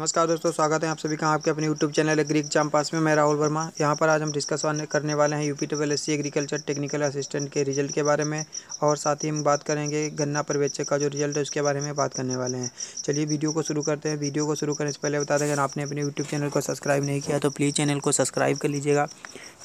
नमस्कार दोस्तों स्वागत है आप सभी का आपके अपने YouTube channel agri exam pass में मैं राहुल वर्मा यहाँ पर आज हम डिस्कस करने वाले हैं यूपी टेबल एस एग्रीकल्चर टेक्निकल असिस्टेंट के रिजल्ट के बारे में और साथ ही हम बात करेंगे गन्ना पर्यवेक्षक का जो रिजल्ट है उसके बारे में बात करने वाले हैं चलिए वीडियो को शुरू करते हैं वीडियो को शुरू करने से पहले बता दें अगर आपने अपने यूट्यूब चैनल को सब्सक्राइब नहीं किया तो प्लीज़ चैनल को सब्सक्राइब कर लीजिएगा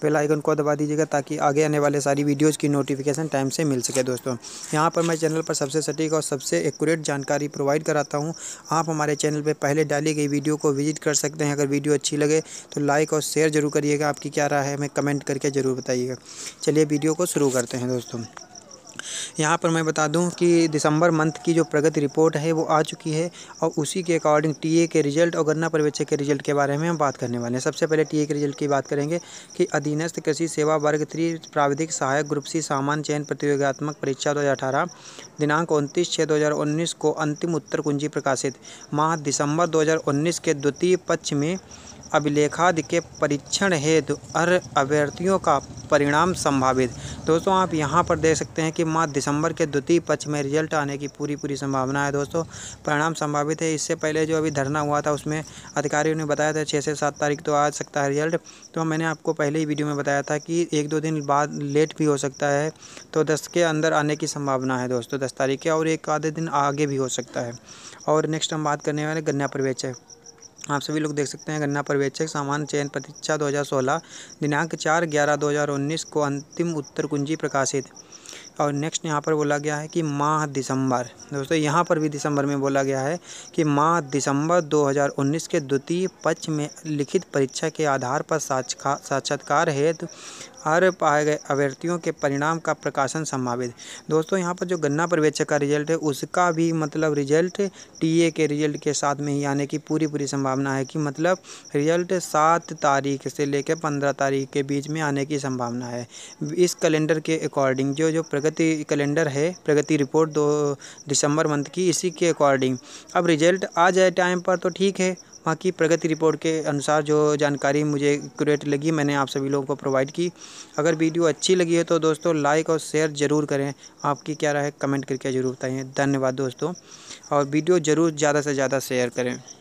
बेल आइकन को दबा दीजिएगा ताकि आगे आने वाले सारी वीडियोज़ की नोटिफिकेशन टाइम से मिल सके दोस्तों यहाँ पर मैं चैनल पर सबसे सटीक और सबसे एक्यूरेट जानकारी प्रोवाइड कराता हूँ आप हमारे चैनल पर पहले डाली गई वीडियो को विजिट कर सकते हैं अगर वीडियो अच्छी लगे तो लाइक और शेयर जरूर करिएगा आपकी क्या राय है हमें कमेंट करके ज़रूर बताइएगा चलिए वीडियो को शुरू करते हैं दोस्तों यहाँ पर मैं बता दूँ कि दिसंबर मंथ की जो प्रगति रिपोर्ट है वो आ चुकी है और उसी के अकॉर्डिंग टीए के रिजल्ट और गन्ना पर्यवेक्षक के रिजल्ट के बारे में हम बात करने वाले हैं सबसे पहले टीए के रिजल्ट की बात करेंगे कि अधीनस्थ कृषि सेवा वर्ग थ्री प्राविधिक सहायक ग्रुप सी सामान्य चयन प्रतियोगितात्मक परीक्षा दो दिनांक उनतीस छः दो को अंतिम उत्तर कुंजी प्रकाशित माह दिसंबर दो के द्वितीय पक्ष में अभिलेखाद के परीक्षण हेतु अर अभ्यर्थियों का परिणाम संभावित दोस्तों आप यहाँ पर देख सकते हैं कि माह दिसंबर के द्वितीय पक्ष में रिजल्ट आने की पूरी पूरी संभावना है दोस्तों परिणाम संभावित है इससे पहले जो अभी धरना हुआ था उसमें अधिकारियों ने बताया था छः से सात तारीख तो आ सकता है रिजल्ट तो मैंने आपको पहले ही वीडियो में बताया था कि एक दो दिन बाद लेट भी हो सकता है तो दस के अंदर आने की संभावना है दोस्तों दस तारीख के और एक आधे दिन आगे भी हो सकता है और नेक्स्ट हम बात करने वाले गन्ना प्रवेश आप सभी लोग देख सकते हैं गन्ना पर्यवेक्षक सामान्य चयन परीक्षा 2016 दिनांक चार ग्यारह 2019 को अंतिम उत्तर कुंजी प्रकाशित और नेक्स्ट यहाँ पर बोला गया है कि माह दिसंबर दोस्तों यहाँ पर भी दिसंबर में बोला गया है कि माह दिसंबर 2019 के द्वितीय पक्ष में लिखित परीक्षा के आधार पर साक्षात्कार हेतु हर पाए गए अभ्यर्थियों के परिणाम का प्रकाशन संभावित दोस्तों यहाँ पर जो गन्ना पर्यवेक्षक का रिजल्ट है उसका भी मतलब रिजल्ट टीए के रिजल्ट के साथ में ही आने की पूरी पूरी संभावना है कि मतलब रिजल्ट सात तारीख से लेकर पंद्रह तारीख के बीच में आने की संभावना है इस कैलेंडर के अकॉर्डिंग जो जो प्रक... प्रगति कैलेंडर है प्रगति रिपोर्ट दो दिसंबर मंथ की इसी के अकॉर्डिंग अब रिजल्ट आ जाए टाइम पर तो ठीक है वहाँ की प्रगति रिपोर्ट के अनुसार जो जानकारी मुझे एक्यूरेट लगी मैंने आप सभी लोगों को प्रोवाइड की अगर वीडियो अच्छी लगी है तो दोस्तों लाइक और शेयर ज़रूर करें आपकी क्या राय कमेंट करके ज़रूर बताइए धन्यवाद दोस्तों और वीडियो ज़रूर ज़्यादा से ज़्यादा शेयर करें